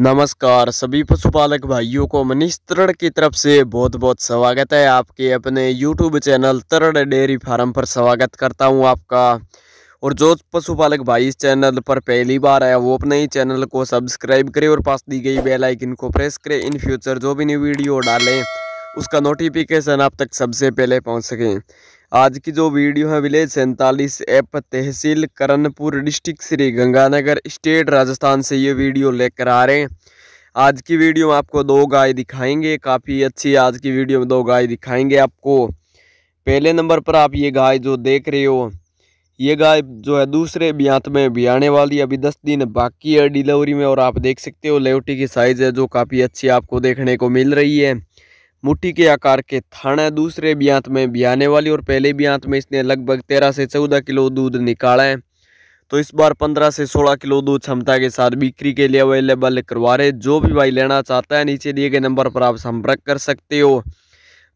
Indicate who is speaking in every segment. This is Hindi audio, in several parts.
Speaker 1: नमस्कार सभी पशुपालक भाइयों को मनीष तरण की तरफ से बहुत बहुत स्वागत है आपके अपने YouTube channel Taran dairy farm पर स्वागत करता हूं आपका और जो पशुपालक भाई इस चैनल पर पहली बार आया वो अपने ही चैनल को सब्सक्राइब करें और पास दी गई बेल आइकन को प्रेस करें इन फ्यूचर जो भी नई वीडियो डालें उसका नोटिफिकेशन आप तक सबसे पहले पहुँच सकें आज की जो वीडियो है विलेज सैंतालीस एप तहसील करनपुर डिस्ट्रिक्ट श्री गंगानगर स्टेट राजस्थान से ये वीडियो लेकर आ रहे हैं आज की वीडियो में आपको दो गाय दिखाएंगे काफ़ी अच्छी आज की वीडियो में दो गाय दिखाएंगे आपको पहले नंबर पर आप ये गाय जो देख रहे हो ये गाय जो है दूसरे ब्यांत में भी आने वाली अभी दस दिन बाकी है डिलीवरी में और आप देख सकते हो लेवटी की साइज़ है जो काफ़ी अच्छी आपको देखने को मिल रही है मुट्ठी के आकार के थान है दूसरे ब्यांत में ब्याने वाली और पहले ब्यांत में इसने लगभग तेरह से चौदह किलो दूध निकाला है तो इस बार पंद्रह से सोलह किलो दूध क्षमता के साथ बिक्री के लिए अवेलेबल करवा रहे जो भी भाई लेना चाहता है नीचे दिए गए नंबर पर आप संपर्क कर सकते हो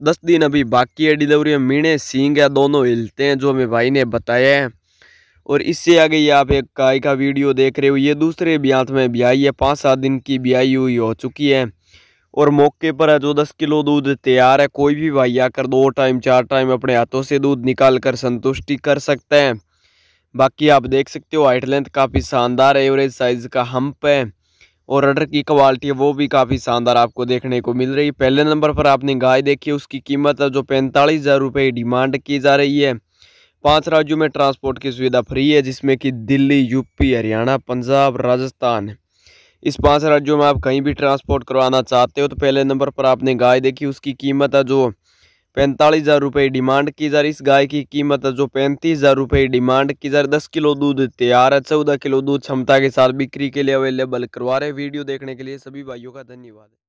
Speaker 1: दस दिन अभी बाकी है डिलीवरी में मीणे सींग या दोनों हिलते हैं जो हमें भाई ने बताया है और इससे आगे ये आप एक गाय का वीडियो देख रहे हो ये दूसरे ब्यांत में ब्याई है पाँच सात दिन की ब्याई हुई हो चुकी है और मौके पर है जो दस किलो दूध तैयार है कोई भी भाई आकर दो टाइम चार टाइम अपने हाथों से दूध निकाल कर संतुष्टि कर सकते हैं बाकी आप देख सकते हो हाइट लेंथ काफ़ी शानदार एवरेज साइज़ का हम्प है और रडर की क्वालिटी है वो भी काफ़ी शानदार आपको देखने को मिल रही है पहले नंबर पर आपने गाय देखी उसकी कीमत है जो पैंतालीस हज़ार रुपये डिमांड की जा रही है पांच राज्यों में ट्रांसपोर्ट की सुविधा फ्री है जिसमें कि दिल्ली यूपी हरियाणा पंजाब राजस्थान इस पाँच राज्यों में आप कहीं भी ट्रांसपोर्ट करवाना चाहते हो तो पहले नंबर पर आपने गाय देखी उसकी कीमत है जो पैंतालीस हज़ार रुपये डिमांड की जा रही इस गाय की कीमत है जो पैंतीस हज़ार रुपये डिमांड की जा रही दस किलो दूध तैयार है चौदह किलो दूध क्षमता के साथ बिक्री के लिए अवेलेबल करवा रहे वीडियो देखने के लिए सभी भाइयों का धन्यवाद